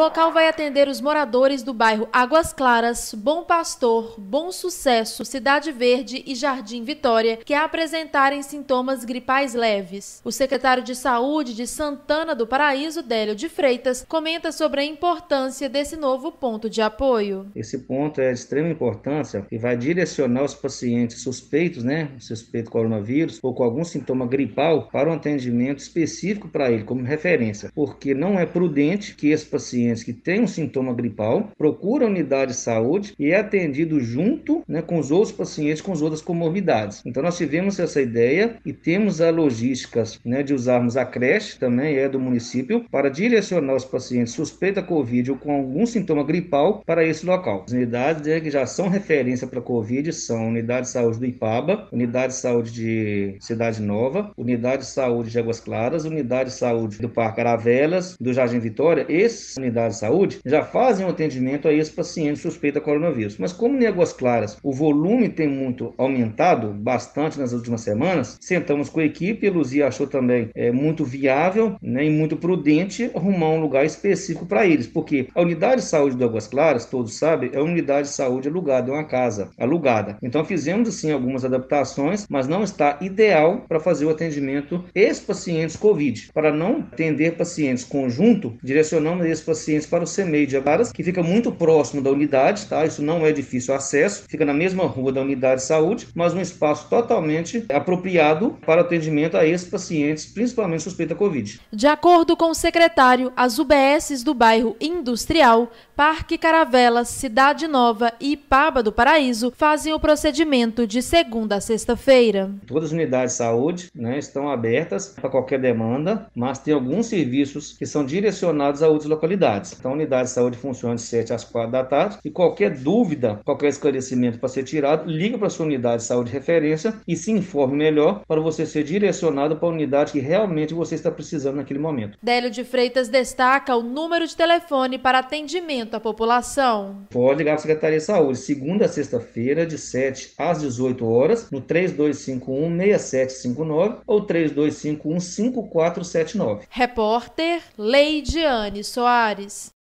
local vai atender os moradores do bairro Águas Claras, Bom Pastor, Bom Sucesso, Cidade Verde e Jardim Vitória, que apresentarem sintomas gripais leves. O secretário de Saúde de Santana do Paraíso, Délio de Freitas, comenta sobre a importância desse novo ponto de apoio. Esse ponto é de extrema importância e vai direcionar os pacientes suspeitos, né, suspeito coronavírus ou com algum sintoma gripal para um atendimento específico para ele como referência, porque não é prudente que esse paciente pacientes que têm um sintoma gripal, procura a unidade de saúde e é atendido junto né, com os outros pacientes com as outras comorbidades. Então, nós tivemos essa ideia e temos a logística né, de usarmos a creche, também é do município, para direcionar os pacientes suspeitos da Covid ou com algum sintoma gripal para esse local. As unidades é, que já são referência para a Covid são Unidade de Saúde do Ipaba, Unidade de Saúde de Cidade Nova, Unidade de Saúde de Águas Claras, Unidade de Saúde do Parque Aravelas, do Jardim Vitória. Esses unidades unidades de saúde já fazem um atendimento a esse paciente suspeito de coronavírus. Mas como em Águas Claras o volume tem muito aumentado, bastante nas últimas semanas, sentamos com a equipe, e Luzia achou também é, muito viável né, e muito prudente arrumar um lugar específico para eles, porque a unidade de saúde de Águas Claras, todos sabem, é uma unidade de saúde alugada, é uma casa alugada. Então fizemos sim algumas adaptações, mas não está ideal para fazer o atendimento ex-pacientes COVID, para não atender pacientes conjunto, direcionamos esses pacientes pacientes para o CMEI de Abaras, que fica muito próximo da unidade, tá? Isso não é difícil acesso, fica na mesma rua da unidade de saúde, mas um espaço totalmente apropriado para atendimento a esses pacientes, principalmente suspeita Covid. De acordo com o secretário, as UBSs do bairro Industrial Parque Caravelas, Cidade Nova e Paba do Paraíso fazem o procedimento de segunda a sexta-feira. Todas as unidades de saúde né, estão abertas para qualquer demanda, mas tem alguns serviços que são direcionados a outras localidades. Então, a unidade de saúde funciona de 7 às 4 da tarde e qualquer dúvida, qualquer esclarecimento para ser tirado, liga para a sua unidade de saúde de referência e se informe melhor para você ser direcionado para a unidade que realmente você está precisando naquele momento. Délio de Freitas destaca o número de telefone para atendimento atendimento à população? Pode ligar à Secretaria de Saúde, segunda a sexta-feira, de 7 às 18 horas, no 3251-6759 ou 3251-5479. Repórter Leidiane Soares.